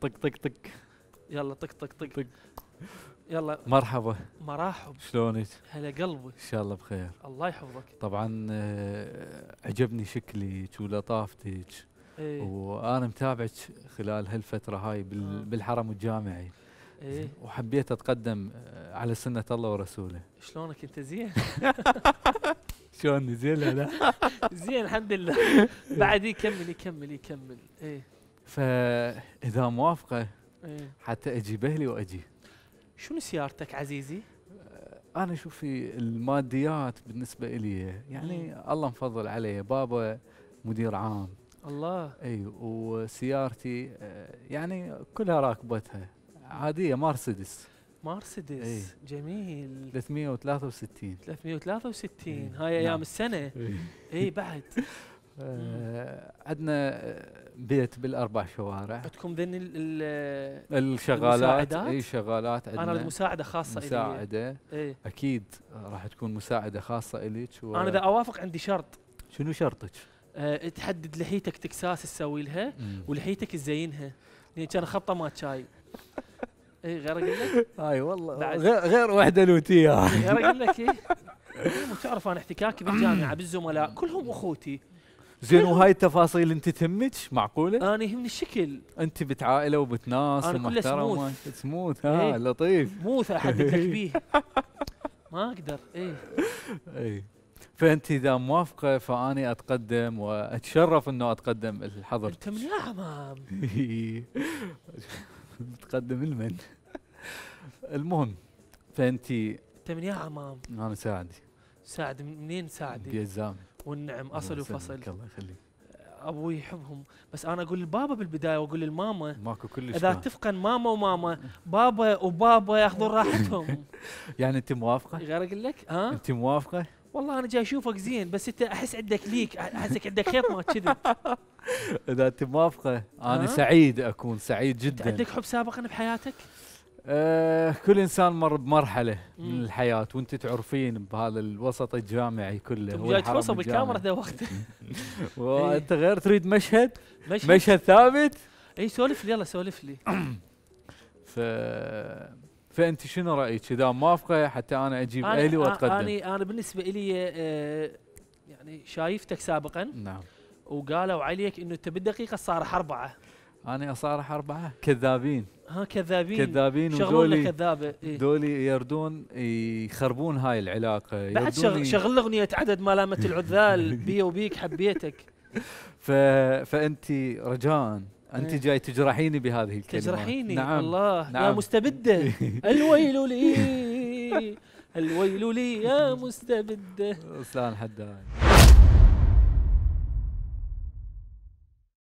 طق طق طق يلا طق طق طق طق يلا مرحبا مرحب شلونك؟ هلا قلبي ان شاء الله بخير الله يحفظك طبعا آه، عجبني شكلك ولطافتك ايه وانا متابعك خلال هالفتره هاي بال- آه. بالحرم الجامعي ايه وحبيت اتقدم آه، على سنه الله ورسوله شلونك انت زين؟ شلون زين لا زين الحمد لله بعد يكمل يكمل يكمل ايه فاذا موافقه إيه. حتى اجي بهلي واجي شنو سيارتك عزيزي؟ آه، انا شوفي الماديات بالنسبه لي يعني مم. إيه. الله مفضل علي بابا مدير عام الله اي وسيارتي آه، يعني كلها راكبتها عاديه مرسيدس مرسيدس أي. جميل 363 363 هاي ايام نعم. السنه اي بعد آه، عندنا آه، بيت بالاربع شوارع بدكم ذن الشغالات اي شغالات عندنا انا المساعده خاصه مساعده إيه؟ اكيد راح تكون مساعده خاصه اليك انا اذا اوافق عندي شرط شنو شرطك؟ أه تحدد لحيتك تكساس تسوي لها ولحيتك تزينها لان كان خطه ما شاي اي غير اقول لك هاي والله غير غير وحده لوتيه غير اقول لك اي تعرف انا احتكاكي بالجامعه بالزملاء كلهم اخوتي زين وهاي التفاصيل انت تهمك معقوله؟ انا يهمني الشكل انت بتعائله وبتناس انا كله سموث سموث ها آه، إيه. لطيف موث احد لك بيه ما اقدر اي اي فانت اذا موافقه فاني اتقدم واتشرف انه اتقدم الحظر انت من الاعمام إيه. تقدم لمن؟ المهم فانت انت من يا عمام انا ساعدي ساعد منين ساعدي؟ بيزامي والنعم اصل وفصل الله يخليك ابوي يحبهم بس انا اقول لبابا بالبدايه واقول للماما ماكو كلش اذا تفقن ماما وماما بابا وبابا ياخذون راحتهم يعني انت موافقه؟ غير اقول لك ها انت موافقه؟ والله انا جاي اشوفك زين بس انت احس عندك ليك احسك عندك خيط ما كذا اذا انت موافقه انا سعيد اكون سعيد جدا عندك حب سابقا بحياتك؟ آه كل انسان مر بمرحله مم. من الحياه وانت تعرفين بهذا الوسط الجامعي كله هو جاي تفصل بالكاميرا ذا وقت وانت إيه. غير تريد مشهد مشهد, مشهد ثابت اي سولف لي يلا سولف لي ف فانت شنو رايك اذا موافقه حتى انا اجيب أنا اهلي واتقدم انا انا بالنسبه لي آه، يعني شايفتك سابقا نعم وقالوا عليك انه انت بالدقيقه صار اربعه انا اصارح اربعه كذابين ها كذابين كذابين ودولي كذابه إيه؟ دولي يردون يخربون هاي العلاقه بعد شغل, شغلنا اغنيه عدد ملامه العذال بي وبيك حبيتك ف... فانت رجاء انت إيه. جاي تجرحيني بهذه الكلمه تجرحيني نعم الله نعم. يا مستبده الويل لي الويل لي يا مستبده اسلام حداد